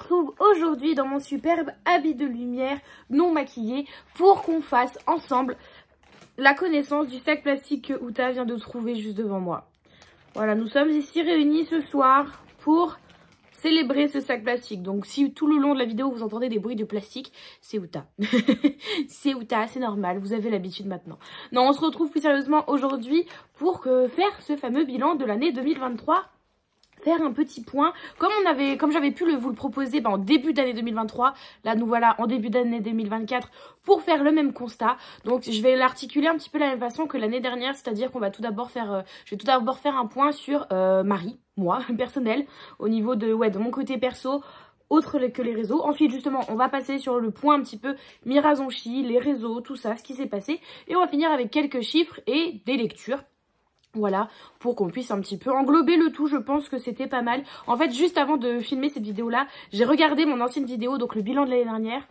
retrouve aujourd'hui dans mon superbe habit de lumière non maquillé pour qu'on fasse ensemble la connaissance du sac plastique que Outa vient de trouver juste devant moi. Voilà, nous sommes ici réunis ce soir pour célébrer ce sac plastique. Donc si tout le long de la vidéo vous entendez des bruits de plastique, c'est Outa. c'est Outa, c'est normal, vous avez l'habitude maintenant. Non, on se retrouve plus sérieusement aujourd'hui pour faire ce fameux bilan de l'année 2023 faire un petit point. Comme on avait, comme j'avais pu le, vous le proposer ben, en début d'année 2023, là nous voilà en début d'année 2024 pour faire le même constat. Donc je vais l'articuler un petit peu de la même façon que l'année dernière, c'est-à-dire qu'on va tout d'abord faire, euh, je vais tout d'abord faire un point sur euh, Marie, moi, personnel, au niveau de, ouais, de mon côté perso, autre que les réseaux. Ensuite, justement, on va passer sur le point un petit peu Mirazonchi, les réseaux, tout ça, ce qui s'est passé. Et on va finir avec quelques chiffres et des lectures voilà, pour qu'on puisse un petit peu englober le tout, je pense que c'était pas mal. En fait, juste avant de filmer cette vidéo-là, j'ai regardé mon ancienne vidéo, donc le bilan de l'année dernière,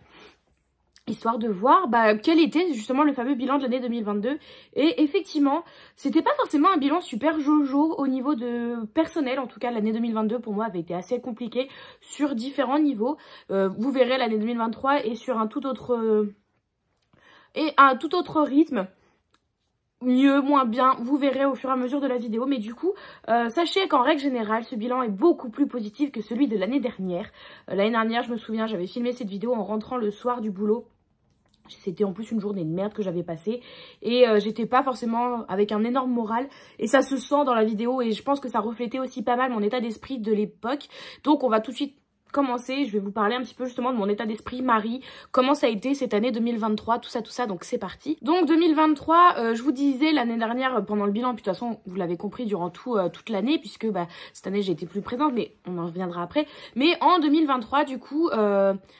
histoire de voir bah, quel était justement le fameux bilan de l'année 2022. Et effectivement, c'était pas forcément un bilan super jojo au niveau de personnel. En tout cas, l'année 2022 pour moi avait été assez compliquée sur différents niveaux. Euh, vous verrez l'année 2023 est sur un tout autre... Euh, et un tout autre rythme mieux, moins bien, vous verrez au fur et à mesure de la vidéo. Mais du coup, euh, sachez qu'en règle générale, ce bilan est beaucoup plus positif que celui de l'année dernière. Euh, l'année dernière, je me souviens, j'avais filmé cette vidéo en rentrant le soir du boulot. C'était en plus une journée de merde que j'avais passée et euh, j'étais pas forcément avec un énorme moral et ça se sent dans la vidéo et je pense que ça reflétait aussi pas mal mon état d'esprit de l'époque. Donc on va tout de suite commencer, je vais vous parler un petit peu justement de mon état d'esprit Marie, comment ça a été cette année 2023, tout ça, tout ça, donc c'est parti. Donc 2023, euh, je vous disais l'année dernière euh, pendant le bilan, puis de toute façon vous l'avez compris durant tout, euh, toute l'année, puisque bah, cette année j'ai été plus présente, mais on en reviendra après. Mais en 2023, du coup,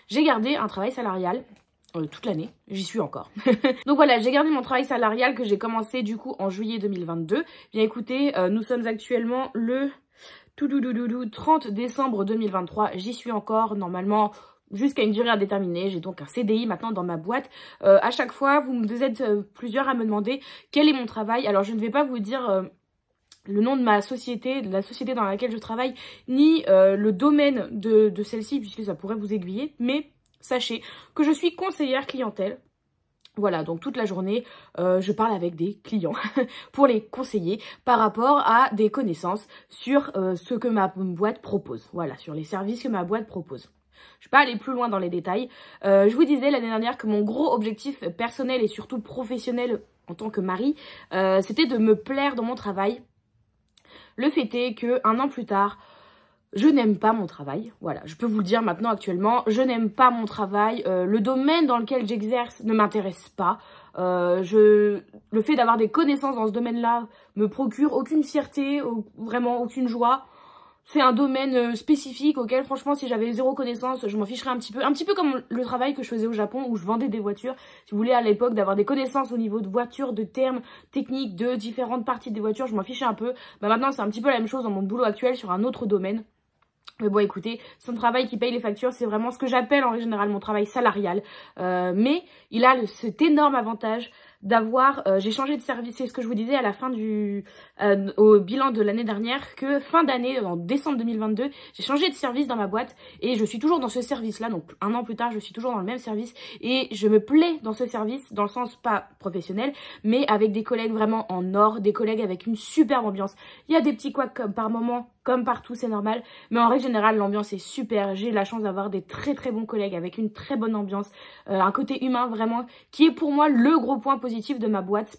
j'ai gardé un travail salarial, toute l'année, j'y suis encore. Donc voilà, j'ai gardé mon travail salarial que j'ai commencé du coup en juillet 2022. Bien écoutez, nous sommes actuellement le tout, 30 décembre 2023, j'y suis encore normalement jusqu'à une durée indéterminée. J'ai donc un CDI maintenant dans ma boîte. Euh, à chaque fois, vous, me êtes euh, plusieurs à me demander quel est mon travail. Alors, je ne vais pas vous dire... Euh, le nom de ma société, de la société dans laquelle je travaille, ni le domaine de celle-ci, puisque ça pourrait vous aiguiller, mais sachez que je suis conseillère clientèle voilà, donc toute la journée, euh, je parle avec des clients pour les conseiller par rapport à des connaissances sur euh, ce que ma boîte propose. Voilà, sur les services que ma boîte propose. Je ne vais pas aller plus loin dans les détails. Euh, je vous disais l'année dernière que mon gros objectif personnel et surtout professionnel en tant que mari, c'était de me plaire dans mon travail. Le fait est qu'un an plus tard, je n'aime pas mon travail, voilà, je peux vous le dire maintenant actuellement, je n'aime pas mon travail, euh, le domaine dans lequel j'exerce ne m'intéresse pas, euh, je, le fait d'avoir des connaissances dans ce domaine-là me procure aucune fierté, vraiment aucune joie, c'est un domaine euh, spécifique auquel franchement si j'avais zéro connaissance je m'en ficherais un petit peu un petit peu comme le travail que je faisais au Japon où je vendais des voitures si vous voulez à l'époque d'avoir des connaissances au niveau de voitures de termes techniques de différentes parties des voitures je m'en fichais un peu bah maintenant c'est un petit peu la même chose dans mon boulot actuel sur un autre domaine mais bon, écoutez, son travail qui paye les factures, c'est vraiment ce que j'appelle en général mon travail salarial. Euh, mais il a cet énorme avantage d'avoir, euh, j'ai changé de service, c'est ce que je vous disais à la fin du, euh, au bilan de l'année dernière, que fin d'année, en décembre 2022, j'ai changé de service dans ma boîte et je suis toujours dans ce service-là, donc un an plus tard, je suis toujours dans le même service et je me plais dans ce service, dans le sens pas professionnel, mais avec des collègues vraiment en or, des collègues avec une superbe ambiance. Il y a des petits couacs comme par moment, comme partout, c'est normal. Mais en règle générale, l'ambiance est super. J'ai la chance d'avoir des très très bons collègues avec une très bonne ambiance, euh, un côté humain vraiment, qui est pour moi le gros point positif de ma boîte.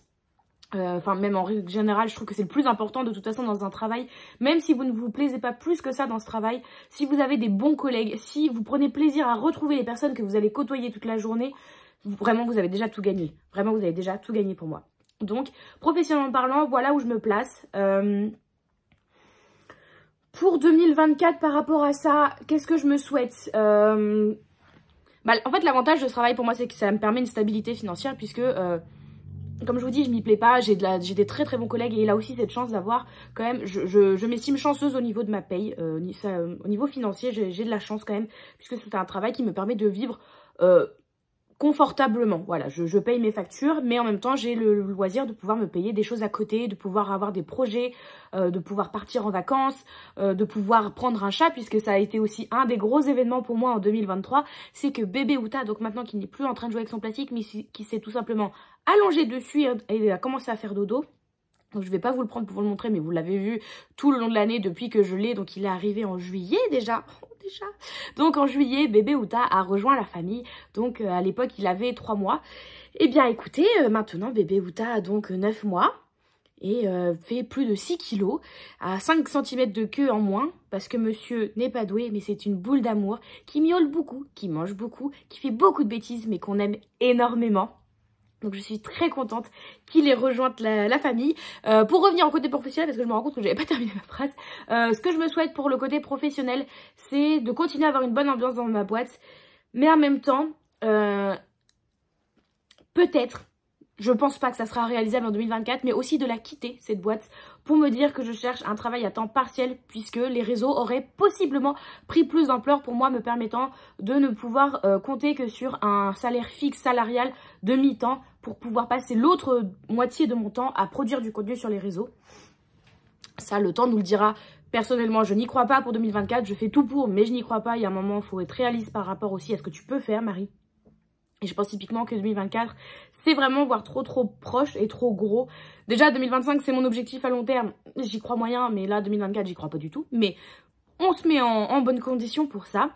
Euh, enfin, même en règle générale, je trouve que c'est le plus important de toute façon dans un travail. Même si vous ne vous plaisez pas plus que ça dans ce travail, si vous avez des bons collègues, si vous prenez plaisir à retrouver les personnes que vous allez côtoyer toute la journée, vraiment vous avez déjà tout gagné. Vraiment, vous avez déjà tout gagné pour moi. Donc, professionnellement parlant, voilà où je me place. Euh, pour 2024, par rapport à ça, qu'est-ce que je me souhaite euh, bah, En fait, l'avantage de ce travail pour moi, c'est que ça me permet une stabilité financière puisque... Euh, comme je vous dis, je m'y plais pas, j'ai des très très bons collègues et là aussi cette chance d'avoir quand même, je, m'estime chanceuse au niveau de ma paye, euh, au niveau financier, j'ai de la chance quand même, puisque c'est un travail qui me permet de vivre euh, confortablement. Voilà, je, paye mes factures, mais en même temps, j'ai le loisir de pouvoir me payer des choses à côté, de pouvoir avoir des projets, euh, de pouvoir partir en vacances, euh, de pouvoir prendre un chat, puisque ça a été aussi un des gros événements pour moi en 2023, c'est que bébé Outa, donc maintenant qu'il n'est plus en train de jouer avec son plastique, mais qui s'est tout simplement allongé dessus et a commencé à faire dodo, donc je ne vais pas vous le prendre pour vous le montrer, mais vous l'avez vu tout le long de l'année depuis que je l'ai. Donc il est arrivé en juillet déjà. Donc en juillet, bébé Outa a rejoint la famille. Donc euh, à l'époque, il avait 3 mois. Eh bien écoutez, euh, maintenant bébé Outa a donc 9 euh, mois et fait plus de 6 kilos, à 5 cm de queue en moins, parce que monsieur n'est pas doué, mais c'est une boule d'amour qui miaule beaucoup, qui mange beaucoup, qui fait beaucoup de bêtises, mais qu'on aime énormément. Donc je suis très contente qu'il ait rejoint la, famille. Euh, pour revenir au côté professionnel, parce que je me rends compte que j'avais pas terminé ma phrase, euh, ce que je me souhaite pour le côté professionnel, c'est de continuer à avoir une bonne ambiance dans ma boîte, mais en même temps, euh, peut-être je pense pas que ça sera réalisable en 2024, mais aussi de la quitter, cette boîte, pour me dire que je cherche un travail à temps partiel, puisque les réseaux auraient possiblement pris plus d'ampleur pour moi, me permettant de ne pouvoir euh, compter que sur un salaire fixe salarial de mi-temps, pour pouvoir passer l'autre moitié de mon temps à produire du contenu sur les réseaux. Ça, le temps nous le dira. Personnellement, je n'y crois pas pour 2024, je fais tout pour, mais je n'y crois pas. Il y a un moment, il faut être réaliste par rapport aussi à ce que tu peux faire, Marie. Et je pense typiquement que 2024, c'est vraiment voire trop trop proche et trop gros. Déjà 2025, c'est mon objectif à long terme. J'y crois moyen, mais là 2024, j'y crois pas du tout. Mais on se met en, bonne condition pour ça.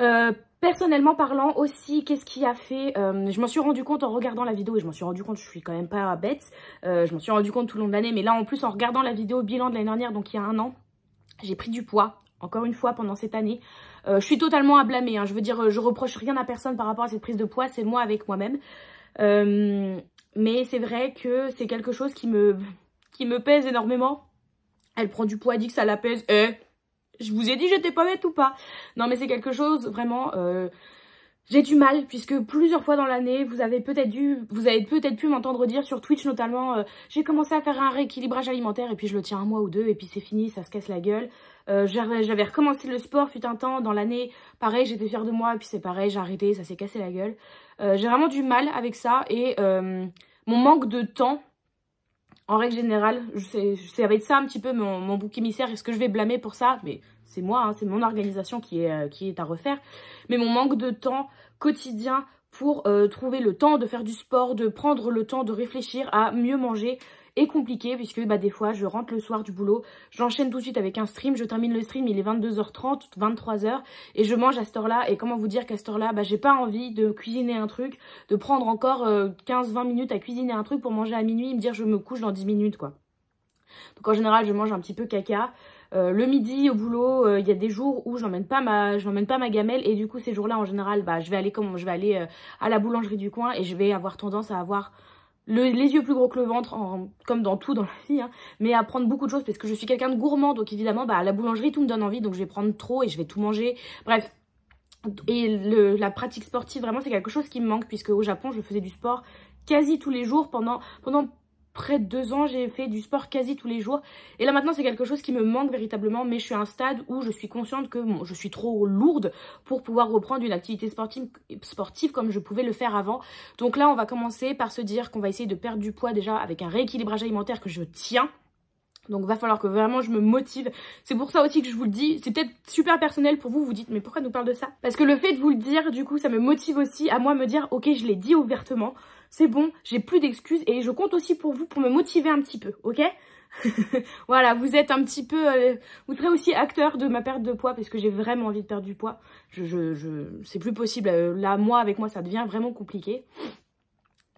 Euh, personnellement parlant aussi, qu'est-ce qui a fait euh, Je m'en suis rendu compte en regardant la vidéo et je m'en suis rendu compte, je suis quand même pas bête. Euh, je m'en suis rendu compte tout le long de l'année, mais là en plus en regardant la vidéo bilan de l'année dernière, donc il y a un an, j'ai pris du poids encore une fois, pendant cette année. Euh, je suis totalement à blâmer, hein. je veux dire, euh, je reproche rien à personne par rapport à cette prise de poids, c'est moi avec moi-même. Euh, mais c'est vrai que c'est quelque chose qui me, qui me pèse énormément. Elle prend du poids, elle dit que ça la pèse. je vous ai dit j'étais pas bête ou pas Non mais c'est quelque chose vraiment, j'ai du mal puisque plusieurs fois dans l'année, vous avez peut-être dû, vous avez peut-être pu m'entendre dire sur Twitch notamment, euh, j'ai commencé à faire un rééquilibrage alimentaire et puis je le tiens un mois ou deux et puis c'est fini, ça se casse la gueule. Euh, j'avais recommencé le sport fut un temps dans l'année, pareil, j'étais fière de moi et puis c'est pareil, j'ai arrêté, ça s'est cassé la gueule. Euh, j'ai vraiment du mal avec ça et mon manque de temps. En règle générale, je ça ça un petit peu mon, mon bouc émissaire. Est-ce que je vais blâmer pour ça Mais c'est moi, hein, c'est mon organisation qui est, euh, qui est à refaire, mais mon manque de temps quotidien pour euh, trouver le temps de faire du sport, de prendre le temps de réfléchir à mieux manger est compliqué puisque bah, des fois je rentre le soir du boulot, j'enchaîne tout de suite avec un stream, je termine le stream, il est 22h30, 23h et je mange à cette heure-là et comment vous dire qu'à cette heure-là, bah, j'ai pas envie de cuisiner un truc, de prendre encore 15-20 euh, minutes à cuisiner un truc pour manger à minuit et me dire je me couche dans 10 minutes quoi. Donc en général je mange un petit peu caca, euh, le midi au boulot, euh, il y a des jours où j'emmène pas ma j'emmène pas ma gamelle et du coup ces jours-là en général, bah, je vais aller comme je vais aller euh, à la boulangerie du coin et je vais avoir tendance à avoir les yeux plus gros que le ventre, comme dans tout dans la vie, hein, mais à prendre beaucoup de choses parce que je suis quelqu'un de gourmand, donc évidemment, bah, à la boulangerie, tout me donne envie, donc je vais prendre trop et je vais tout manger. Bref, et la pratique sportive, vraiment, c'est quelque chose qui me manque puisque au Japon, je faisais du sport quasi tous les jours pendant, pendant près de deux ans, j'ai fait du sport quasi tous les jours. Et là maintenant, c'est quelque chose qui me manque véritablement, mais je suis à un stade où je suis consciente que je suis trop lourde pour pouvoir reprendre une activité sportive comme je pouvais le faire avant. Donc là, on va commencer par se dire qu'on va essayer de perdre du poids déjà avec un rééquilibrage alimentaire que je tiens donc va falloir que vraiment je me motive. C'est pour ça aussi que je vous le dis, c'est peut-être super personnel pour vous, vous dites mais pourquoi nous parle de ça Parce que le fait de vous le dire, du coup, ça me motive aussi à moi me dire ok, je l'ai dit ouvertement, c'est bon, j'ai plus d'excuses et je compte aussi pour vous pour me motiver un petit peu, ok voilà, vous êtes un petit peu... Euh, vous serez aussi acteur de ma perte de poids parce que j'ai vraiment envie de perdre du poids. Je, je, c'est plus possible. Euh, là, moi, avec moi, ça devient vraiment compliqué.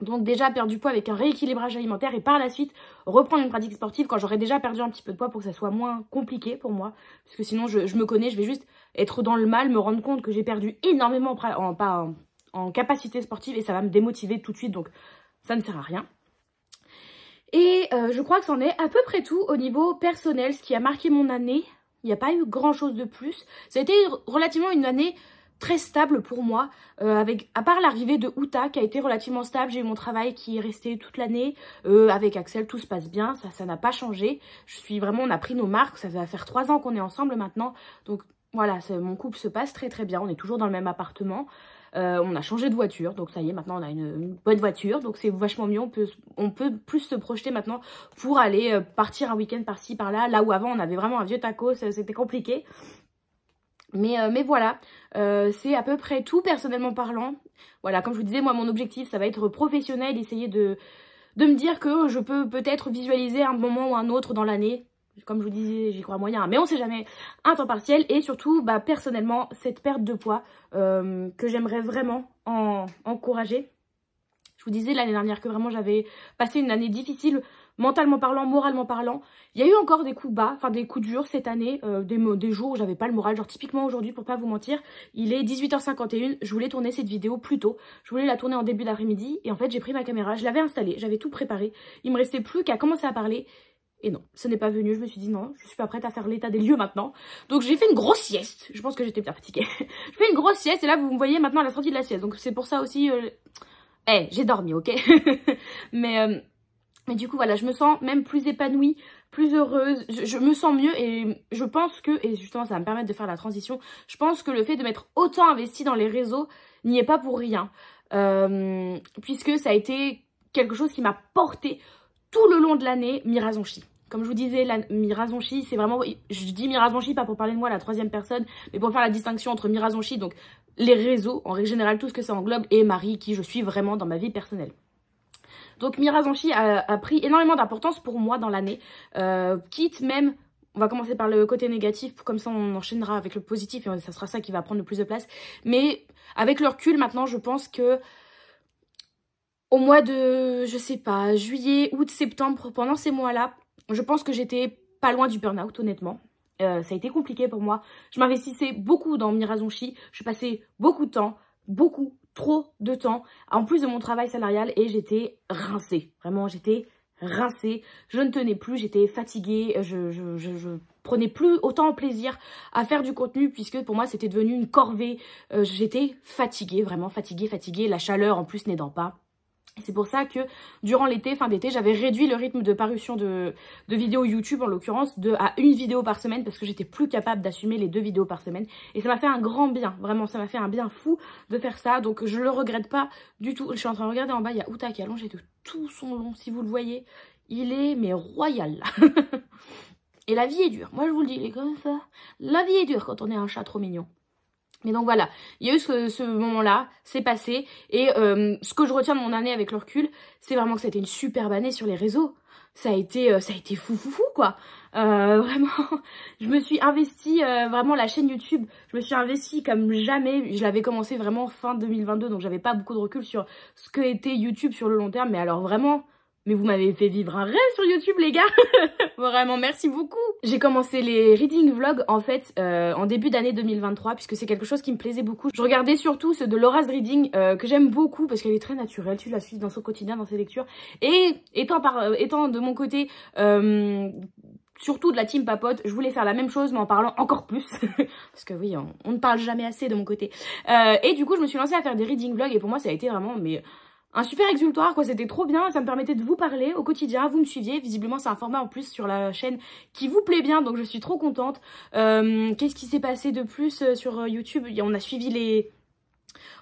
Donc déjà perdre du poids avec un rééquilibrage alimentaire et par la suite reprendre une pratique sportive quand j'aurais déjà perdu un petit peu de poids pour que ça soit moins compliqué pour moi. Parce que sinon je, me connais, je vais juste être dans le mal, me rendre compte que j'ai perdu énormément en, en, capacité sportive et ça va me démotiver tout de suite donc ça ne sert à rien. Et euh, je crois que c'en est à peu près tout au niveau personnel, ce qui a marqué mon année. Il n'y a pas eu grand chose de plus. Ça a été relativement une année très stable pour moi, euh, avec à part l'arrivée de Outa qui a été relativement stable, j'ai eu mon travail qui est resté toute l'année, euh, avec Axel tout se passe bien, ça ça n'a pas changé, je suis vraiment, on a pris nos marques, ça va faire trois ans qu'on est ensemble maintenant, donc voilà, mon couple se passe très très bien, on est toujours dans le même appartement, euh, on a changé de voiture, donc ça y est, maintenant on a une, bonne voiture, donc c'est vachement mieux, on peut, on peut plus se projeter maintenant pour aller partir un week-end par-ci, par-là, là où avant on avait vraiment un vieux taco, c'était compliqué, euh, mais, voilà, euh, c'est à peu près tout personnellement parlant. Voilà, comme je vous disais, moi mon objectif ça va être professionnel, essayer de, de me dire que je peux peut-être visualiser un moment ou un autre dans l'année. Comme je vous disais, j'y crois moyen, mais on sait jamais. Un temps partiel et surtout, bah, personnellement, cette perte de poids euh, que j'aimerais vraiment encourager. Je vous disais l'année dernière que vraiment j'avais passé une année difficile mentalement parlant, moralement parlant. Il y a eu encore des coups bas, enfin des coups durs cette année, euh, des, des, jours où j'avais pas le moral. Genre typiquement aujourd'hui, pour pas vous mentir, il est 18h51, je voulais tourner cette vidéo plus tôt. Je voulais la tourner en début d'après-midi et en fait j'ai pris ma caméra, je l'avais installée, j'avais tout préparé. Il me restait plus qu'à commencer à parler et non, ce n'est pas venu. Je me suis dit non, je suis pas prête à faire l'état des lieux maintenant. Donc j'ai fait une grosse sieste. Je pense que j'étais bien fatiguée. je fais une grosse sieste et là vous me voyez maintenant à la sortie de la sieste. Donc c'est pour ça aussi... Euh, eh, j'ai dormi, ok Mais... Euh, mais du coup, voilà, je me sens même plus épanouie, plus heureuse, je, me sens mieux et je pense que, et justement ça va me permettre de faire la transition, je pense que le fait de m'être autant investi dans les réseaux n'y est pas pour rien, euh, puisque ça a été quelque chose qui m'a porté tout le long de l'année Mirazonchi. Comme je vous disais, la Mirazonchi, c'est vraiment... Je dis Mirazonchi pas pour parler de moi, la troisième personne, mais pour faire la distinction entre Mirazonchi, donc les réseaux, en règle générale, tout ce que ça englobe, et Marie, qui je suis vraiment dans ma vie personnelle. Donc Mirazanchi a, pris énormément d'importance pour moi dans l'année, euh, quitte même on va commencer par le côté négatif, comme ça on enchaînera avec le positif et ça sera ça qui va prendre le plus de place. Mais avec le recul maintenant, je pense que au mois de, je sais pas, juillet, août, septembre, pendant ces mois-là, je pense que j'étais pas loin du burn-out, honnêtement. Euh, ça a été compliqué pour moi. Je m'investissais beaucoup dans Mirazonchi. Je passais beaucoup de temps, beaucoup, trop de temps, en plus de mon travail salarial, et j'étais rincée. Vraiment, j'étais rincée. Je ne tenais plus, j'étais fatiguée, je, je, prenais plus autant plaisir à faire du contenu, puisque pour moi, c'était devenu une corvée. Euh, j'étais fatiguée, vraiment fatiguée, fatiguée, la chaleur en plus n'aidant pas. C'est pour ça que durant l'été, fin d'été, j'avais réduit le rythme de parution de, vidéos YouTube, en l'occurrence, de à une vidéo par semaine, parce que j'étais plus capable d'assumer les deux vidéos par semaine. Et ça m'a fait un grand bien, vraiment, ça m'a fait un bien fou de faire ça. Donc je le regrette pas du tout. Je suis en train de regarder en bas, il y a Outa qui est allongé de tout son long, si vous le voyez. Il est, mais royal. Et la vie est dure, moi je vous le dis, les comme ça. La vie est dure quand on est un chat trop mignon. Mais donc voilà, il y a eu ce, moment-là, c'est passé, et euh, ce que je retiens de mon année avec le recul, c'est vraiment que été une superbe année sur les réseaux. Ça a été, euh, ça a été fou fou fou quoi. Euh, vraiment, je me suis investie, vraiment la chaîne YouTube, je me suis investie comme jamais. Je l'avais commencé vraiment fin 2022, donc j'avais pas beaucoup de recul sur ce que était YouTube sur le long terme, mais alors vraiment, mais vous m'avez fait vivre un rêve sur YouTube, les gars Vraiment, merci beaucoup J'ai commencé les reading vlogs, en fait, euh, en début d'année 2023, puisque c'est quelque chose qui me plaisait beaucoup. Je regardais surtout ceux de Laura's Reading, euh, que j'aime beaucoup, parce qu'elle est très naturelle, tu la suis dans son quotidien, dans ses lectures. Et étant, euh, de mon côté surtout de la team papote, je voulais faire la même chose mais en parlant encore plus, parce que oui, on, ne parle jamais assez de mon côté. et du coup, je me suis lancée à faire des reading vlogs et pour moi, ça a été vraiment mais un super exultoire, quoi, c'était trop bien, ça me permettait de vous parler au quotidien, vous me suiviez, visiblement c'est un format en plus sur la chaîne qui vous plaît bien, donc je suis trop contente. Euh, qu'est-ce qui s'est passé de plus euh, sur euh, YouTube On a suivi les...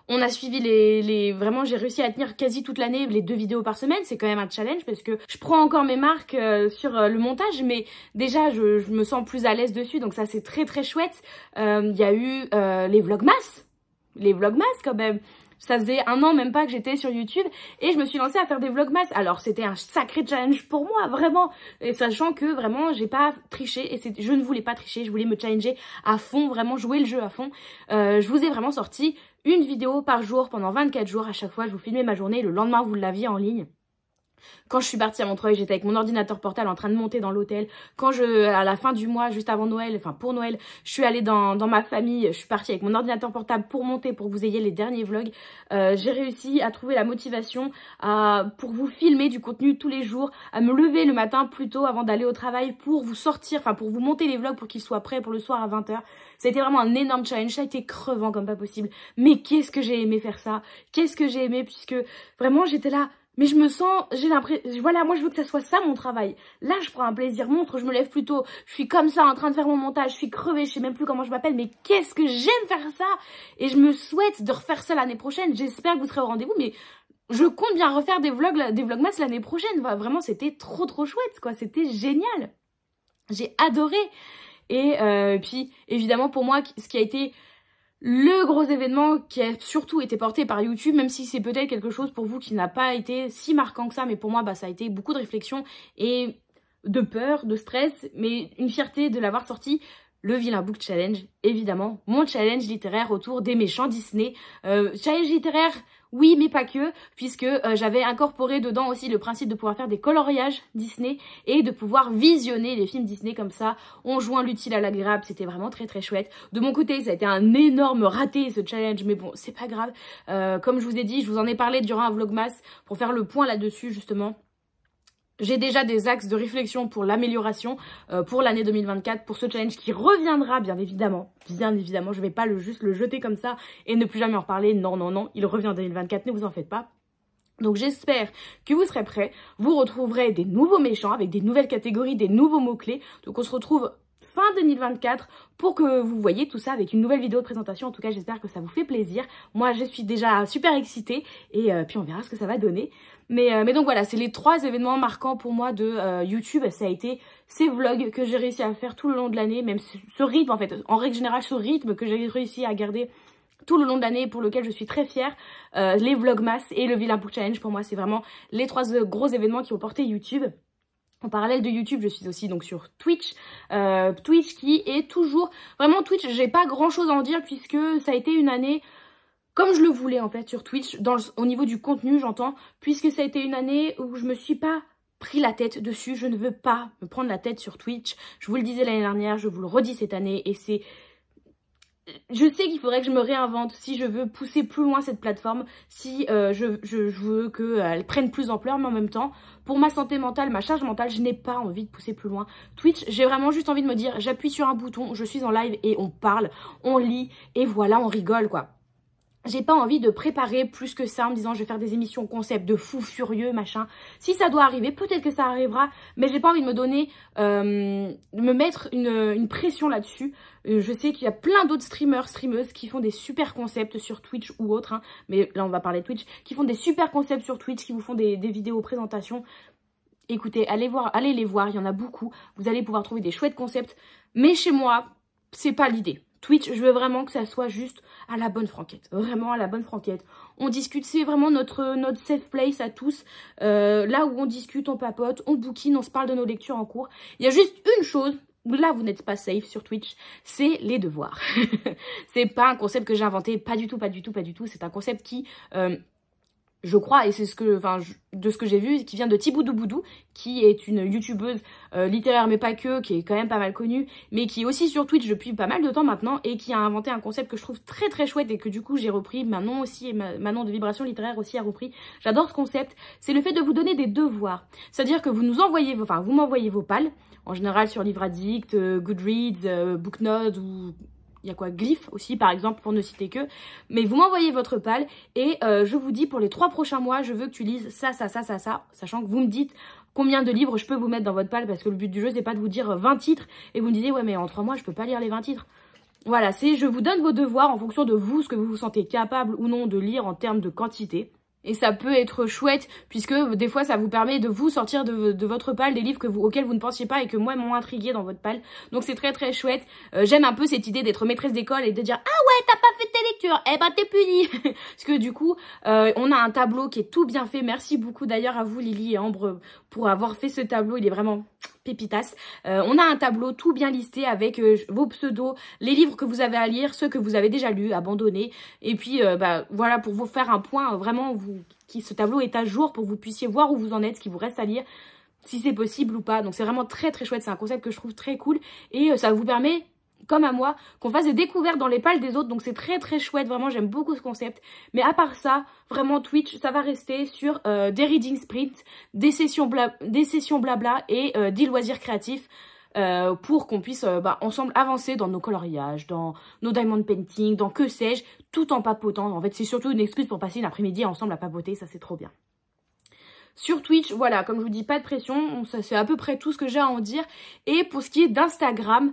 On a suivi les, vraiment j'ai réussi à tenir quasi toute l'année les deux vidéos par semaine, c'est quand même un challenge parce que je prends encore mes marques sur le montage mais déjà je, me sens plus à l'aise dessus donc ça c'est très très chouette. Il y a eu les vlogmas, les vlogmas quand même ça faisait un an, même pas, que j'étais sur YouTube et je me suis lancée à faire des vlogmas. Alors, c'était un sacré challenge pour moi, vraiment. Et sachant que vraiment, j'ai pas triché et je ne voulais pas tricher, je voulais me challenger à fond, vraiment jouer le jeu à fond. Euh, je vous ai vraiment sorti une vidéo par jour pendant 24 jours. À chaque fois, je vous filmais ma journée le lendemain, vous l'aviez en ligne. Quand je suis partie à Montreuil, j'étais avec mon ordinateur portable en train de monter dans l'hôtel. Quand je, à la fin du mois, juste avant Noël, enfin pour Noël, je suis allée dans, ma famille, je suis partie avec mon ordinateur portable pour monter, pour que vous ayez les derniers vlogs. Euh, j'ai réussi à trouver la motivation pour vous filmer du contenu tous les jours, à me lever le matin plus tôt avant d'aller au travail pour vous sortir, enfin pour vous monter les vlogs pour qu'ils soient prêts pour le soir à 20h. Ça a été vraiment un énorme challenge, ça a été crevant comme pas possible. Mais qu'est-ce que j'ai aimé faire ça Qu'est-ce que j'ai aimé puisque vraiment j'étais là mais je me sens, j'ai l'impression, voilà, moi je veux que ça soit ça mon travail. Là, je prends un plaisir monstre, je me lève plus tôt, je suis comme ça en train de faire mon montage, je suis crevée, je sais même plus comment je m'appelle, mais qu'est-ce que j'aime faire ça Et je me souhaite de refaire ça l'année prochaine, j'espère que vous serez au rendez-vous, mais je compte bien refaire des vlogs, des vlogmas l'année prochaine. vraiment, c'était trop trop chouette, quoi, c'était génial. J'ai adoré. Et euh, puis, évidemment, pour moi, ce qui a été le gros événement qui a surtout été porté par YouTube, même si c'est peut-être quelque chose pour vous qui n'a pas été si marquant que ça, mais pour moi, bah, ça a été beaucoup de réflexion et de peur, de stress, mais une fierté de l'avoir sorti. Le Vilain Book Challenge, évidemment. Mon challenge littéraire autour des méchants Disney. Euh, challenge littéraire oui, mais pas que, puisque euh, j'avais incorporé dedans aussi le principe de pouvoir faire des coloriages Disney et de pouvoir visionner les films Disney comme ça. On joint l'utile à l'agréable, c'était vraiment très très chouette. De mon côté, ça a été un énorme raté ce challenge, mais bon, c'est pas grave. Euh, comme je vous ai dit, je vous en ai parlé durant un vlogmas pour faire le point là-dessus justement j'ai déjà des axes de réflexion pour l'amélioration euh, pour l'année 2024, pour ce challenge qui reviendra bien évidemment, bien évidemment, je vais pas le juste le jeter comme ça et ne plus jamais en reparler, non, non, non, il revient en 2024, ne vous en faites pas. Donc j'espère que vous serez prêts, vous retrouverez des nouveaux méchants avec des nouvelles catégories, des nouveaux mots-clés, donc on se retrouve fin 2024 pour que vous voyez tout ça avec une nouvelle vidéo de présentation. En tout cas, j'espère que ça vous fait plaisir. Moi, je suis déjà super excitée et euh, puis on verra ce que ça va donner. Euh, mais, donc voilà, c'est les trois événements marquants pour moi de euh, YouTube. Ça a été ces vlogs que j'ai réussi à faire tout le long de l'année, même ce, rythme en fait, en règle générale ce rythme que j'ai réussi à garder tout le long de l'année pour lequel je suis très fière. Euh, les Vlogmas et le Vilain Book Challenge pour moi, c'est vraiment les trois gros événements qui ont porté YouTube. En parallèle de YouTube, je suis aussi donc sur Twitch. Twitch qui est toujours... Vraiment Twitch, j'ai pas grand chose à en dire puisque ça a été une année comme je le voulais en fait sur Twitch, dans au niveau du contenu j'entends, puisque ça a été une année où je me suis pas pris la tête dessus, je ne veux pas me prendre la tête sur Twitch, je vous le disais l'année dernière, je vous le redis cette année et c'est... Je sais qu'il faudrait que je me réinvente si je veux pousser plus loin cette plateforme, si euh, je, veux qu'elle euh, prenne plus d'ampleur, mais en même temps, pour ma santé mentale, ma charge mentale, je n'ai pas envie de pousser plus loin. Twitch, j'ai vraiment juste envie de me dire, j'appuie sur un bouton, je suis en live et on parle, on lit, et voilà, on rigole quoi j'ai pas envie de préparer plus que ça en me disant je vais faire des émissions concept de fou furieux machin. Si ça doit arriver, peut-être que ça arrivera, mais j'ai pas envie de me donner, euh, de me mettre une, pression là-dessus. Euh, je sais qu'il y a plein d'autres streamers, streameuses qui font des super concepts sur Twitch ou autre, hein, mais là on va parler de Twitch, qui font des super concepts sur Twitch, qui vous font des, des vidéos présentations. Écoutez, allez voir, allez les voir, il y en a beaucoup. Vous allez pouvoir trouver des chouettes concepts, mais chez moi, c'est pas l'idée. Twitch, je veux vraiment que ça soit juste à la bonne franquette. Vraiment à la bonne franquette. On discute, c'est vraiment notre, notre safe place à tous. Euh, là où on discute, on papote, on bouquine, on se parle de nos lectures en cours. Il y a juste une chose où là vous n'êtes pas safe sur Twitch, c'est les devoirs. c'est pas un concept que j'ai inventé, pas du tout, pas du tout, pas du tout. C'est un concept qui... Euh, je crois, et c'est ce que, enfin, de ce que j'ai vu, qui vient de Thiboudou Boudou, qui est une youtubeuse euh, littéraire mais pas que, qui est quand même pas mal connue, mais qui est aussi sur Twitch depuis pas mal de temps maintenant, et qui a inventé un concept que je trouve très très chouette et que du coup j'ai repris, nom aussi, et Manon de Vibration Littéraire aussi a repris, j'adore ce concept, c'est le fait de vous donner des devoirs, c'est-à-dire que vous nous envoyez, vos, enfin vous m'envoyez vos pales, en général sur Livre Addict, euh, Goodreads, euh, Booknode, ou il y a quoi Glyph aussi, par exemple, pour ne citer que. Mais vous m'envoyez votre PAL et euh, je vous dis pour les trois prochains mois, je veux que tu lises ça, ça, ça, ça, ça, sachant que vous me dites combien de livres je peux vous mettre dans votre PAL parce que le but du jeu, c'est pas de vous dire 20 euh, titres et vous me disiez, ouais, mais en trois mois, je peux pas lire les 20 titres. Voilà, c'est je vous donne vos devoirs en fonction de vous, ce que vous vous sentez capable ou non de lire en termes de quantité et ça peut être chouette puisque des fois ça vous permet de vous sortir de, votre palle des livres auxquels vous ne pensiez pas et que moi m'ont intrigué dans votre pal donc c'est très très chouette euh, j'aime un peu cette idée d'être maîtresse d'école et de dire ah ouais t'as pas fait tes lectures eh ben t'es puni parce que du coup euh, on a un tableau qui est tout bien fait merci beaucoup d'ailleurs à vous Lily et Ambre pour avoir fait ce tableau il est vraiment pépitas. Euh, on a un tableau tout bien listé avec euh, vos pseudos, les livres que vous avez à lire, ceux que vous avez déjà lus, abandonnés. Et puis, euh, bah, voilà, pour vous faire un point, vraiment, vous, qui, ce tableau est à jour pour que vous puissiez voir où vous en êtes, ce qui vous reste à lire, si c'est possible ou pas. Donc, c'est vraiment très, très chouette. C'est un concept que je trouve très cool. Et ça vous permet comme à moi, qu'on fasse des découvertes dans les pales des autres. Donc c'est très très chouette, vraiment j'aime beaucoup ce concept. Mais à part ça, vraiment Twitch, ça va rester sur euh, des reading sprints, des sessions, blabla, des sessions blabla et euh, des loisirs créatifs. Euh, pour qu'on puisse bah, ensemble avancer dans nos coloriages, dans nos diamond painting, dans que sais-je, tout en papotant. En fait, c'est surtout une excuse pour passer laprès après-midi ensemble à papoter, ça c'est trop bien. Sur Twitch, voilà, comme je vous dis, pas de pression, c'est à peu près tout ce que j'ai à en dire. Et pour ce qui est d'Instagram,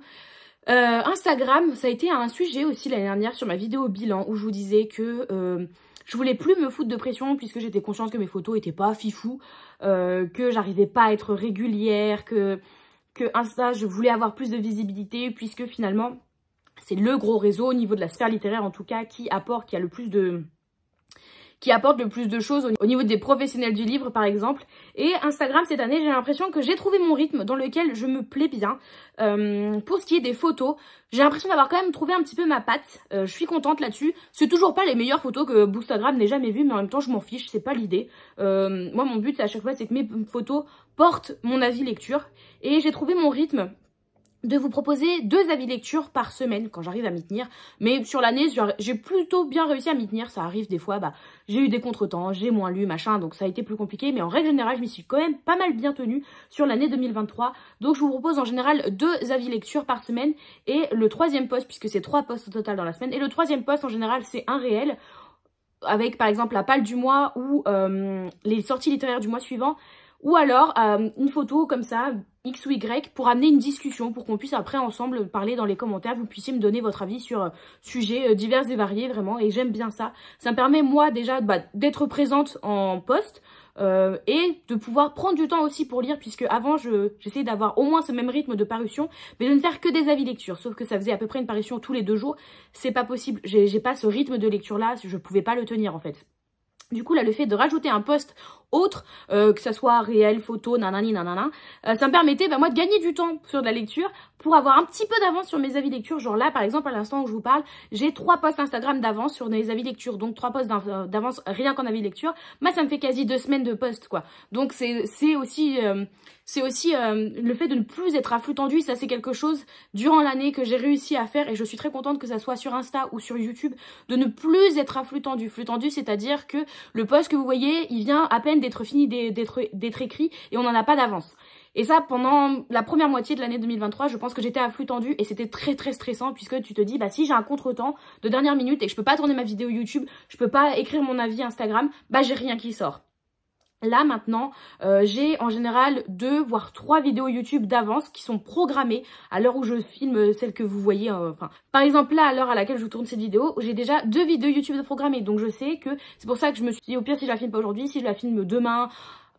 euh, Instagram, ça a été un sujet aussi l'année dernière sur ma vidéo bilan où je vous disais que euh, je voulais plus me foutre de pression puisque j'étais consciente que mes photos étaient pas fifou, euh, que j'arrivais pas à être régulière, que, que Insta, je voulais avoir plus de visibilité puisque finalement, c'est le gros réseau au niveau de la sphère littéraire en tout cas qui apporte, qui a le plus de qui apporte le plus de choses au niveau des professionnels du livre par exemple. Et Instagram cette année, j'ai l'impression que j'ai trouvé mon rythme dans lequel je me plais bien. Euh, pour ce qui est des photos, j'ai l'impression d'avoir quand même trouvé un petit peu ma patte. Euh, je suis contente là-dessus. C'est toujours pas les meilleures photos que Bookstagram n'ait jamais vues, mais en même temps je m'en fiche, c'est pas l'idée. Euh, moi mon but à chaque fois c'est que mes photos portent mon avis lecture. Et j'ai trouvé mon rythme de vous proposer deux avis lecture par semaine quand j'arrive à m'y tenir. Mais sur l'année, j'ai plutôt bien réussi à m'y tenir. Ça arrive des fois, bah, j'ai eu des contretemps, j'ai moins lu, machin, donc ça a été plus compliqué. Mais en règle générale, je m'y suis quand même pas mal bien tenue sur l'année 2023. Donc je vous propose en général deux avis lecture par semaine et le troisième poste, puisque c'est trois postes au total dans la semaine. Et le troisième poste, en général, c'est un réel avec par exemple la palle du mois ou euh, les sorties littéraires du mois suivant ou alors euh, une photo comme ça, X ou Y, pour amener une discussion, pour qu'on puisse après ensemble parler dans les commentaires, vous puissiez me donner votre avis sur euh, sujets euh, divers et variés, vraiment, et j'aime bien ça. Ça me permet, moi, déjà, bah, d'être présente en poste, et de pouvoir prendre du temps aussi pour lire puisque avant j'essayais d'avoir au moins ce même rythme de parution mais de ne faire que des avis lecture sauf que ça faisait à peu près une parution tous les deux jours c'est pas possible j'ai pas ce rythme de lecture là je pouvais pas le tenir en fait du coup là le fait de rajouter un poste autre, euh, que ça soit réel, photo, nanani, nanana, euh, ça me permettait, ben moi, de gagner du temps sur de la lecture pour avoir un petit peu d'avance sur mes avis lecture. Genre là, par exemple, à l'instant où je vous parle, j'ai trois posts Instagram d'avance sur mes avis lecture, donc trois posts euh, d'avance rien qu'en avis lecture. Moi, ça me fait quasi deux semaines de posts, quoi. Donc, c'est aussi... c'est aussi le fait de ne plus être à flux tendu. Ça, c'est quelque chose durant l'année que j'ai réussi à faire et je suis très contente que ça soit sur Insta ou sur YouTube, de ne plus être à flux tendu. Flux tendu, c'est-à-dire que le post que vous voyez, il vient à peine d'être fini, d'être écrit, et on n'en a pas d'avance. Et ça, pendant la première moitié de l'année 2023, je pense que j'étais à flux tendu et c'était très très stressant puisque tu te dis, bah si j'ai un contretemps de dernière minute et que je peux pas tourner ma vidéo YouTube, je ne peux pas écrire mon avis Instagram, bah j'ai rien qui sort. Là maintenant, euh, j'ai en général deux voire trois vidéos YouTube d'avance qui sont programmées à l'heure où je filme celle que vous voyez. Euh, enfin, par exemple là, à l'heure à laquelle je tourne cette vidéo, j'ai déjà deux vidéos YouTube de programmées. Donc je sais que c'est pour ça que je me suis dit au pire si je la filme pas aujourd'hui, si je la filme demain,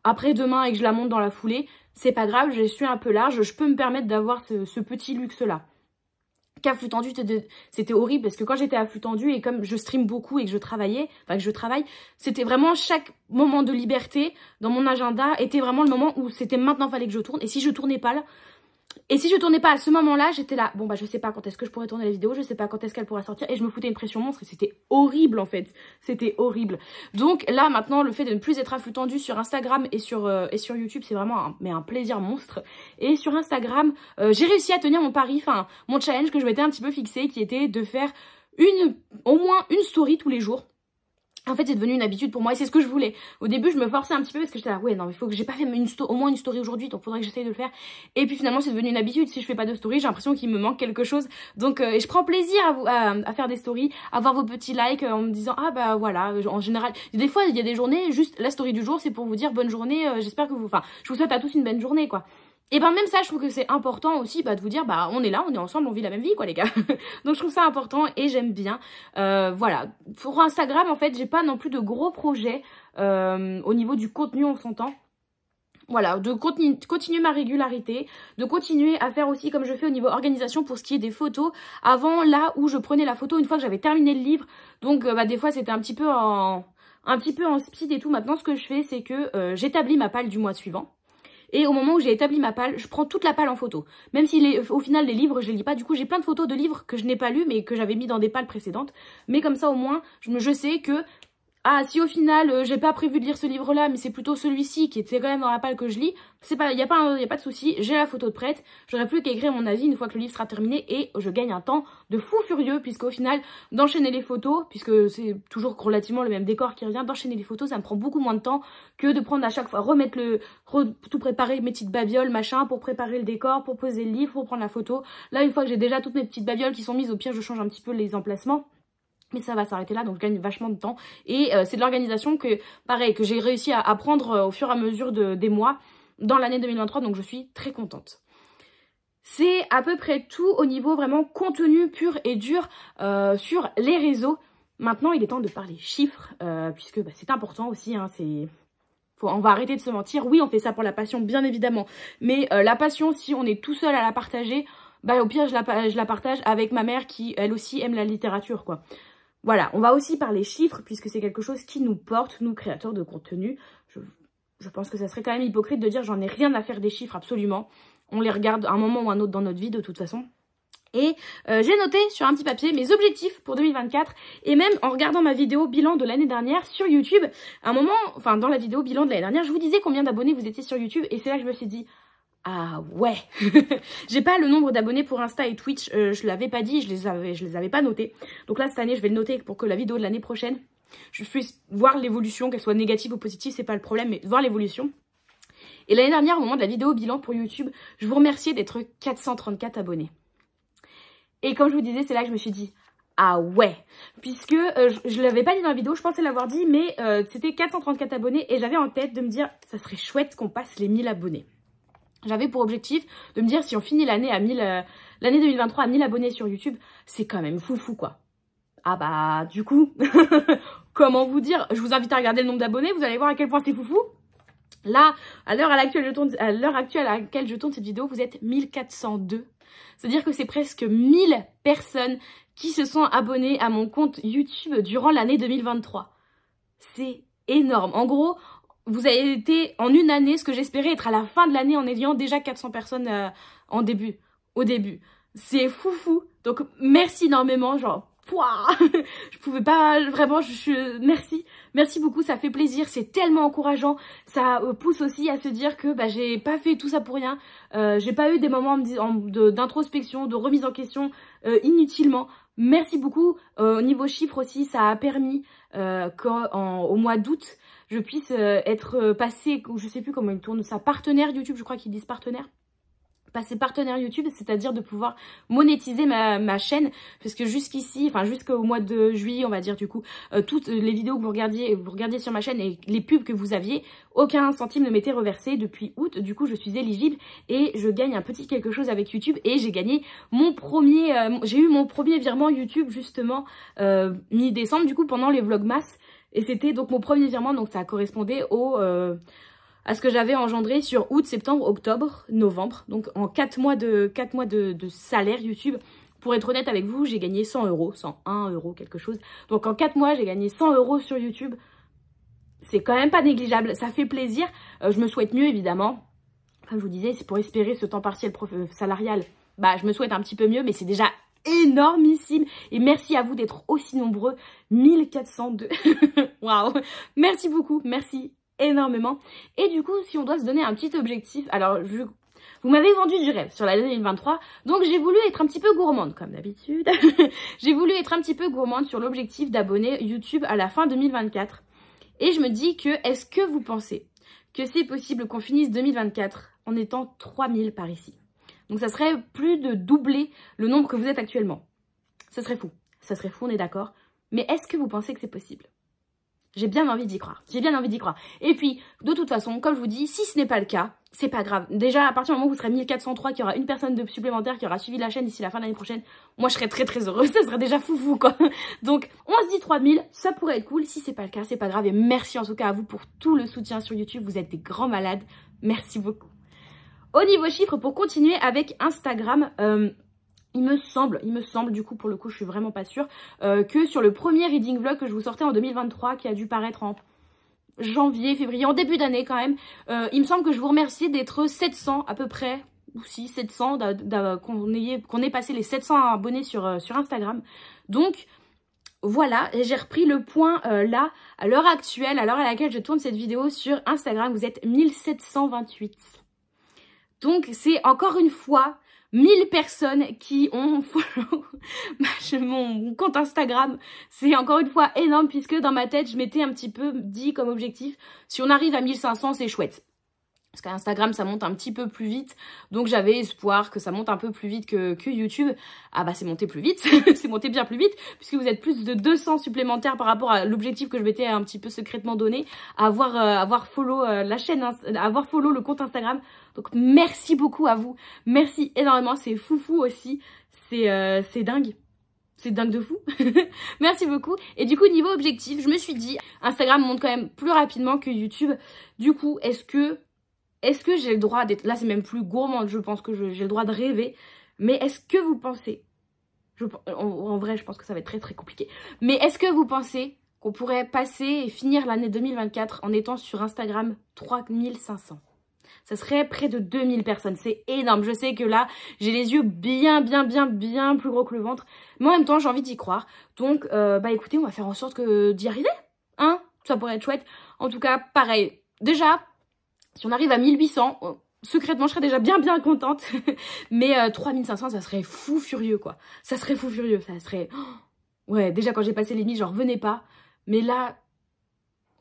après-demain et que je la monte dans la foulée, c'est pas grave, je suis un peu large, je peux me permettre d'avoir ce petit luxe là qu'à flux tendu, c'était horrible parce que quand j'étais à flux tendu et comme je stream beaucoup et que je travaillais, enfin que je travaille, c'était vraiment chaque moment de liberté dans mon agenda était vraiment le moment où c'était maintenant fallait que je tourne et si je tournais pas là, et si je tournais pas à ce moment-là, j'étais là, bon bah je sais pas quand est-ce que je pourrais tourner la vidéo, je sais pas quand est-ce qu'elle pourra sortir, et je me foutais une pression monstre, et c'était horrible en fait, c'était horrible. Donc là maintenant, le fait de ne plus être à tendu sur Instagram et sur, euh, et sur YouTube, c'est vraiment un, mais un plaisir monstre. Et sur Instagram, euh, j'ai réussi à tenir mon pari, enfin mon challenge que je m'étais un petit peu fixé, qui était de faire une, au moins une story tous les jours en fait, c'est devenu une habitude pour moi et c'est ce que je voulais. Au début, je me forçais un petit peu parce que j'étais là, ouais, non, mais faut que j'ai pas fait une au moins une story aujourd'hui, donc faudrait que j'essaye de le faire. Et puis finalement, c'est devenu une habitude. Si je fais pas de story, j'ai l'impression qu'il me manque quelque chose. Donc, euh, et je prends plaisir à, faire des stories, à voir vos petits likes euh, en me disant, ah bah voilà, en général. Des fois, il y a des journées, juste la story du jour, c'est pour vous dire bonne journée, euh, j'espère que vous. Enfin, je vous souhaite à tous une bonne journée, quoi. Et ben même ça, je trouve que c'est important aussi bah, de vous dire, bah on est là, on est ensemble, on vit la même vie quoi les gars. Donc je trouve ça important et j'aime bien. Euh, voilà, pour Instagram en fait, j'ai pas non plus de gros projets euh, au niveau du contenu, en son temps. voilà, de continuer ma régularité, de continuer à faire aussi comme je fais au niveau organisation pour ce qui est des photos. Avant, là où je prenais la photo une fois que j'avais terminé le livre, donc euh, bah, des fois c'était un petit peu en un petit peu en speed et tout. Maintenant, ce que je fais, c'est que j'établis ma palle du mois suivant. Et au moment où j'ai établi ma palle, je prends toute la palle en photo. Même si au final, les livres, je les lis pas. Du coup, j'ai plein de photos de livres que je n'ai pas lus, mais que j'avais mis dans des pales précédentes. Mais comme ça, au moins, je sais que ah si au final euh, j'ai pas prévu de lire ce livre là mais c'est plutôt celui-ci qui était quand même dans la palle que je lis c'est pas y a pas y a pas de souci j'ai la photo de prête j'aurais plus qu'à écrire mon avis une fois que le livre sera terminé et je gagne un temps de fou furieux puisqu'au final d'enchaîner les photos puisque c'est toujours relativement le même décor qui revient d'enchaîner les photos ça me prend beaucoup moins de temps que de prendre à chaque fois remettre le tout préparer mes petites babioles machin pour préparer le décor pour poser le livre pour prendre la photo là une fois que j'ai déjà toutes mes petites babioles qui sont mises au pire je change un petit peu les emplacements mais ça va s'arrêter là, donc je gagne vachement de temps. Et euh, c'est de l'organisation que, pareil, que j'ai réussi à apprendre euh, au fur et à mesure des mois dans l'année 2023, donc je suis très contente. C'est à peu près tout au niveau vraiment contenu pur et dur euh, sur les réseaux. Maintenant, il est temps de parler chiffres, puisque bah, c'est important aussi, hein, c'est... on va arrêter de se mentir. Oui, on fait ça pour la passion, bien évidemment. Mais la passion, si on est tout seul à la partager, bah, au pire, je la, je la partage avec ma mère qui, elle aussi, aime la littérature, quoi. Voilà, on va aussi parler chiffres puisque c'est quelque chose qui nous porte, nous créateurs de contenu. Je, pense que ça serait quand même hypocrite de dire j'en ai rien à faire des chiffres absolument. On les regarde un moment ou un autre dans notre vie de toute façon. Et euh, j'ai noté sur un petit papier mes objectifs pour 2024 et même en regardant ma vidéo bilan de l'année dernière sur YouTube, à un moment, enfin dans la vidéo bilan de l'année dernière, je vous disais combien d'abonnés vous étiez sur YouTube et c'est là que je me suis dit ah ouais J'ai pas le nombre d'abonnés pour Insta et Twitch, euh, je l'avais pas dit, je les, avais, je les avais pas notés. Donc là, cette année, je vais le noter pour que la vidéo de l'année prochaine, je puisse voir l'évolution, qu'elle soit négative ou positive, c'est pas le problème, mais voir l'évolution. Et l'année dernière, au moment de la vidéo bilan pour YouTube, je vous remerciais d'être 434 abonnés. Et comme je vous disais, c'est là que je me suis dit, ah ouais Puisque euh, je, l'avais pas dit dans la vidéo, je pensais l'avoir dit, mais euh, c'était 434 abonnés et j'avais en tête de me dire, ça serait chouette qu'on passe les 1000 abonnés. J'avais pour objectif de me dire si on finit l'année à 1000, euh, l'année 2023 à 1000 abonnés sur YouTube, c'est quand même fou fou quoi. Ah bah du coup, comment vous dire Je vous invite à regarder le nombre d'abonnés, vous allez voir à quel point c'est fou fou. Là, à l'heure à l'heure actuelle à laquelle je tourne cette vidéo, vous êtes 1402. C'est-à-dire que c'est presque 1000 personnes qui se sont abonnées à mon compte YouTube durant l'année 2023. C'est énorme. En gros, vous avez été en une année ce que j'espérais être à la fin de l'année en ayant déjà 400 personnes euh, en début, au début. C'est fou fou. Donc merci énormément, genre pouah, je pouvais pas vraiment je, je, merci, merci beaucoup, ça fait plaisir, c'est tellement encourageant. Ça euh, pousse aussi à se dire que bah j'ai pas fait tout ça pour rien. Euh, j'ai pas eu des moments d'introspection, de, remise en question euh, inutilement. Merci beaucoup. au niveau chiffre aussi, ça a permis qu'au mois d'août, je puisse euh, être euh, passé, je sais plus comment il tourne, ça, partenaire YouTube, je crois qu'ils disent partenaire passer partenaire YouTube, c'est-à-dire de pouvoir monétiser ma, chaîne, parce que jusqu'ici, enfin jusqu'au mois de juillet, on va dire du coup, euh, toutes les vidéos que vous regardiez, vous regardiez sur ma chaîne et les pubs que vous aviez, aucun centime ne m'était reversé depuis août, du coup je suis éligible et je gagne un petit quelque chose avec YouTube et j'ai gagné mon premier, j'ai eu mon premier virement YouTube justement mi-décembre, du coup pendant les Vlogmas, et c'était donc mon premier virement, donc ça correspondait au, euh, à ce que j'avais engendré sur août, septembre, octobre, novembre. Donc en 4 mois de, mois de, salaire YouTube. Pour être honnête avec vous, j'ai gagné 100 euros, 101 euros, quelque chose. Donc en 4 mois, j'ai gagné 100 euros sur YouTube. C'est quand même pas négligeable, ça fait plaisir. Euh, je me souhaite mieux, évidemment. Comme je vous disais, c'est pour espérer ce temps partiel euh, salarial. Bah, je me souhaite un petit peu mieux, mais c'est déjà énormissime. Et merci à vous d'être aussi nombreux. 1402. Waouh. Merci beaucoup. Merci énormément. Et du coup, si on doit se donner un petit objectif, alors vous m'avez vendu du rêve sur l'année 2023, donc j'ai voulu être un petit peu gourmande, comme d'habitude. j'ai voulu être un petit peu gourmande sur l'objectif d'abonner YouTube à la fin 2024. Et je me dis que, est-ce que vous pensez que c'est possible qu'on finisse 2024 en étant 3000 par ici donc ça serait plus de doubler le nombre que vous êtes actuellement. Ce serait fou. Ça serait fou, on est d'accord. Mais est-ce que vous pensez que c'est possible J'ai bien envie d'y croire. J'ai bien envie d'y croire. Et puis, de toute façon, comme je vous dis, si ce n'est pas le cas, c'est pas grave. Déjà, à partir du moment où vous serez 1403, qu'il y aura une personne de supplémentaire qui aura suivi la chaîne d'ici la fin de l'année prochaine, moi je serais très très heureuse, ça serait déjà fou fou quoi. Donc, on se dit 3000, ça pourrait être cool. Si c'est pas le cas, c'est pas grave. Et merci en tout cas à vous pour tout le soutien sur YouTube. Vous êtes des grands malades. Merci beaucoup. Au niveau chiffres, pour continuer avec Instagram, euh, il me semble, il me semble, du coup, pour le coup, je suis vraiment pas sûre, euh, que sur le premier reading vlog que je vous sortais en 2023, qui a dû paraître en janvier, février, en début d'année quand même, euh, il me semble que je vous remercie d'être 700 à peu près, ou si 700, qu'on ait, passé les 700 abonnés sur, sur Instagram. Donc, voilà, j'ai repris le point là, à l'heure actuelle, à l'heure à laquelle je tourne cette vidéo sur Instagram, vous êtes 1728. Donc, c'est encore une fois 1000 personnes qui ont follow mon compte Instagram. C'est encore une fois énorme puisque dans ma tête, je m'étais un petit peu dit comme objectif, si on arrive à 1500, c'est chouette. Parce qu'Instagram, ça monte un petit peu plus vite. Donc j'avais espoir que ça monte un peu plus vite que, YouTube. Ah bah c'est monté plus vite, c'est monté bien plus vite, puisque vous êtes plus de 200 supplémentaires par rapport à l'objectif que je m'étais un petit peu secrètement donné, avoir, avoir euh, follow euh, la chaîne, avoir hein, follow le compte Instagram. Donc merci beaucoup à vous. Merci énormément, c'est foufou aussi. C'est euh, dingue. C'est dingue de fou. Merci beaucoup. Et du coup, niveau objectif, je me suis dit, Instagram monte quand même plus rapidement que YouTube. Du coup, est-ce que est-ce que j'ai le droit d'être... Là, c'est même plus gourmand, je pense que j'ai le droit de rêver. Mais est-ce que vous pensez... en, vrai, je pense que ça va être très très compliqué. Mais est-ce que vous pensez qu'on pourrait passer et finir l'année 2024 en étant sur Instagram 3500 ça serait près de 2000 personnes. C'est énorme. Je sais que là, j'ai les yeux bien, bien, bien, bien plus gros que le ventre. Mais en même temps, j'ai envie d'y croire. Donc, euh, bah écoutez, on va faire en sorte que d'y arriver. Hein Ça pourrait être chouette. En tout cas, pareil. Déjà, si on arrive à 1800, secrètement, je serais déjà bien bien contente. mais 3500, euh, ça serait fou furieux, quoi. Ça serait fou furieux, ça serait... Oh, ouais, déjà, quand j'ai passé les 1000, j'en revenais pas. Mais là...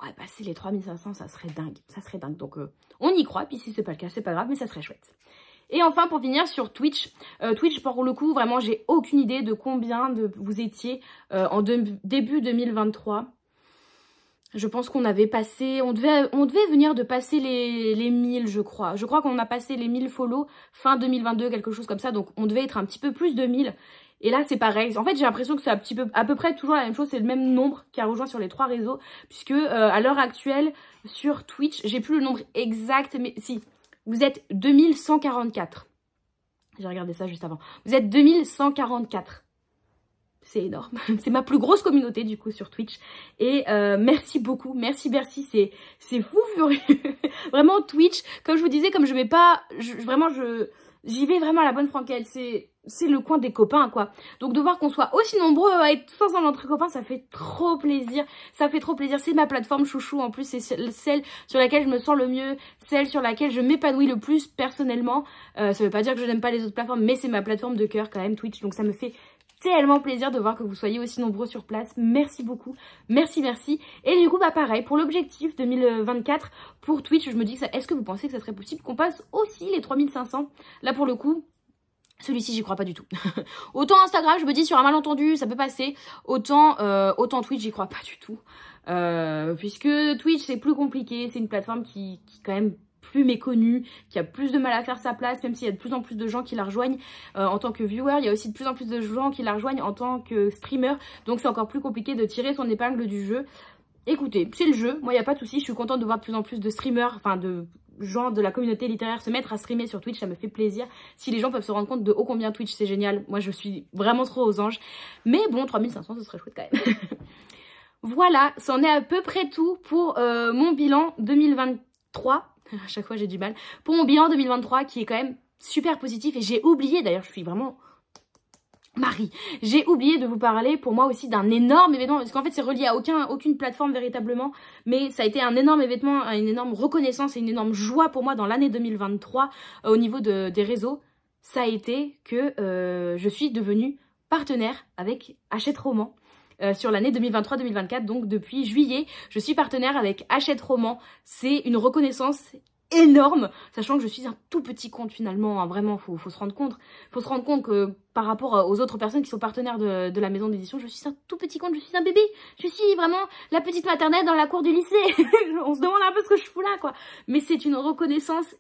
Ouais, passer les 3500, ça serait dingue. Ça serait dingue. Donc, euh, on y croit. Puis si c'est pas le cas, c'est pas grave, mais ça serait chouette. Et enfin, pour finir sur Twitch, euh, Twitch, pour le coup, vraiment, j'ai aucune idée de combien de vous étiez en début 2023. Je pense qu'on avait passé, on devait, on devait venir de passer les, les 1000, je crois. Je crois qu'on a passé les 1000 follow fin 2022, quelque chose comme ça. Donc, on devait être un petit peu plus de 1000. Et là, c'est pareil. En fait, j'ai l'impression que c'est un petit peu, à peu près toujours la même chose. C'est le même nombre qui a rejoint sur les trois réseaux. Puisque euh, à l'heure actuelle, sur Twitch, j'ai plus le nombre exact. Mais si, vous êtes 2144. J'ai regardé ça juste avant. Vous êtes 2144 c'est énorme. c'est ma plus grosse communauté du coup sur Twitch. Et euh, merci beaucoup, merci merci, c'est c'est fou furieux. vraiment Twitch, comme je vous disais, comme je vais pas, vraiment je j'y vais vraiment à la bonne franquette. C'est c'est le coin des copains quoi. Donc de voir qu'on soit aussi nombreux à être tous ensemble entre copains, ça fait trop plaisir. Ça fait trop plaisir. C'est ma plateforme chouchou en plus, c'est celle sur laquelle je me sens le mieux, celle sur laquelle je m'épanouis le plus personnellement. Euh, ça veut pas dire que je n'aime pas les autres plateformes, mais c'est ma plateforme de cœur quand même Twitch. Donc ça me fait c'est tellement plaisir de voir que vous soyez aussi nombreux sur place. Merci beaucoup. Merci, merci. Et du coup, bah pareil, pour l'objectif 2024, pour Twitch, je me dis ça... Est-ce que vous pensez que ça serait possible qu'on passe aussi les 3500 Là, pour le coup... Celui-ci, j'y crois pas du tout. autant Instagram, je me dis sur un malentendu, ça peut passer. Autant, euh, autant Twitch, j'y crois pas du tout. Euh, puisque Twitch, c'est plus compliqué. C'est une plateforme qui quand même plus méconnu, qui a plus de mal à faire sa place, même s'il y a de plus en plus de gens qui la rejoignent euh, en tant que viewer, il y a aussi de plus en plus de gens qui la rejoignent en tant que streamer, donc c'est encore plus compliqué de tirer son épingle du jeu. Écoutez, c'est le jeu, moi il n'y a pas de souci, je suis contente de voir de plus en plus de streamers, enfin de gens de la communauté littéraire se mettre à streamer sur Twitch, ça me fait plaisir. Si les gens peuvent se rendre compte de ô combien Twitch c'est génial, moi je suis vraiment trop aux anges. Mais bon, 3500 ce serait chouette quand même. voilà, c'en est à peu près tout pour euh, mon bilan 2023. à chaque fois j'ai du mal, pour mon bilan 2023 qui est quand même super positif et j'ai oublié, d'ailleurs je suis vraiment Marie, j'ai oublié de vous parler pour moi aussi d'un énorme événement, parce qu'en fait c'est relié à aucune plateforme véritablement, mais ça a été un énorme événement, une énorme reconnaissance et une énorme joie pour moi dans l'année 2023 euh, au niveau des réseaux, ça a été que euh, je suis devenue partenaire avec Hachette Roman. Euh, sur l'année 2023-2024. Donc depuis juillet, je suis partenaire avec Hachette Roman. C'est une reconnaissance énorme, sachant que je suis un tout petit compte finalement, hein, vraiment, faut, faut se rendre compte. Faut se rendre compte que par rapport euh, aux autres personnes qui sont partenaires de, la maison d'édition, je suis un tout petit compte, je suis un bébé. Je suis vraiment la petite maternelle dans la cour du lycée. On se demande un peu ce que je fous là, quoi. Mais c'est une reconnaissance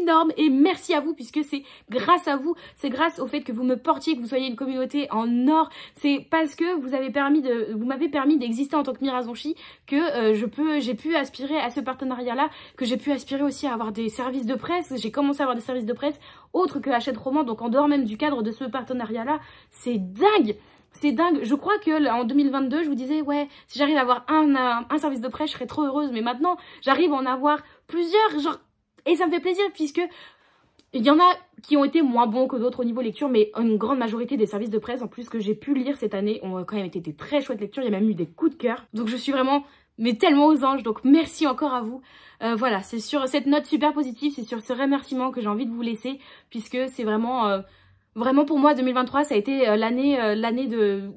énorme et merci à vous puisque c'est grâce à vous, c'est grâce au fait que vous me portiez, que vous soyez une communauté en or, c'est parce que vous avez permis de, vous m'avez permis d'exister en tant que Mirazonchi que euh, je peux, j'ai pu aspirer à ce partenariat-là, que j'ai pu aspirer aussi à avoir des services de presse, j'ai commencé à avoir des services de presse autre que Hachette Roman, donc en dehors même du cadre de ce partenariat-là. C'est dingue c'est dingue. Je crois que en 2022, je vous disais, ouais, si j'arrive à avoir un, un, service de presse, je serais trop heureuse. Mais maintenant, j'arrive à en avoir plusieurs, genre, et ça me fait plaisir puisque il y en a qui ont été moins bons que d'autres au niveau lecture, mais une grande majorité des services de presse en plus que j'ai pu lire cette année ont euh, quand même été très chouettes lectures. Il y a même eu des coups de cœur. Donc je suis vraiment mais tellement aux anges. Donc merci encore à vous. Euh, voilà, c'est sur cette note super positive, c'est sur ce remerciement que j'ai envie de vous laisser, puisque c'est vraiment, euh, vraiment pour moi 2023, ça a été euh, l'année, l'année de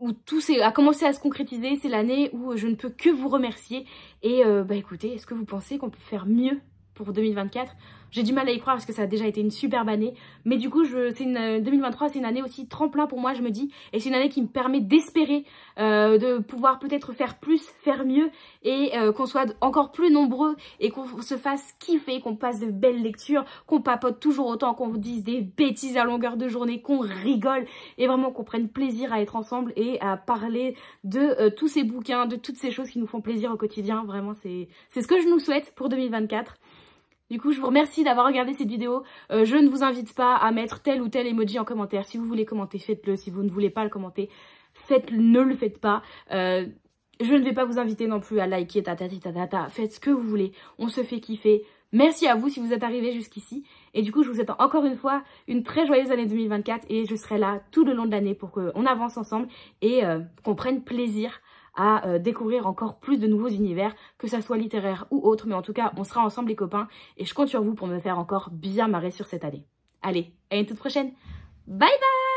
où tout a commencé à se concrétiser. C'est l'année où je ne peux que vous remercier. Et bah écoutez, est-ce que vous pensez qu'on peut faire mieux pour 2024 j'ai du mal à y croire parce que ça a déjà été une superbe année. Mais du coup, je, une, 2023, euh, c'est une année aussi tremplin pour moi, je me dis. Et c'est une année qui me permet d'espérer, euh, de pouvoir peut-être faire plus, faire mieux, et euh, qu'on soit encore plus nombreux, et qu'on se fasse kiffer, qu'on passe de belles lectures, qu'on papote toujours autant, qu'on dise des bêtises à longueur de journée, qu'on rigole, et vraiment qu'on prenne plaisir à être ensemble et à parler de tous ces bouquins, de toutes ces choses qui nous font plaisir au quotidien. Vraiment, c'est ce que je nous souhaite pour 2024. Du coup, je vous remercie d'avoir regardé cette vidéo. Euh, je ne vous invite pas à mettre tel ou tel emoji en commentaire. Si vous voulez commenter, faites-le. Si vous ne voulez pas le commenter, faites -le, ne le faites pas. Euh, je ne vais pas vous inviter non plus à liker, ta ta Ta, ta, ta. Faites ce que vous voulez. On se fait kiffer. Merci à vous si vous êtes arrivés jusqu'ici. Et du coup, je vous souhaite encore une fois une très joyeuse année 2024. Et je serai là tout le long de l'année pour qu'on avance ensemble et euh, qu'on prenne plaisir à euh, découvrir encore plus de nouveaux univers, que ça soit littéraire ou autre, mais en tout cas, on sera ensemble les copains et je compte sur vous pour me faire encore bien marrer sur cette année. Allez, à une toute prochaine. Bye bye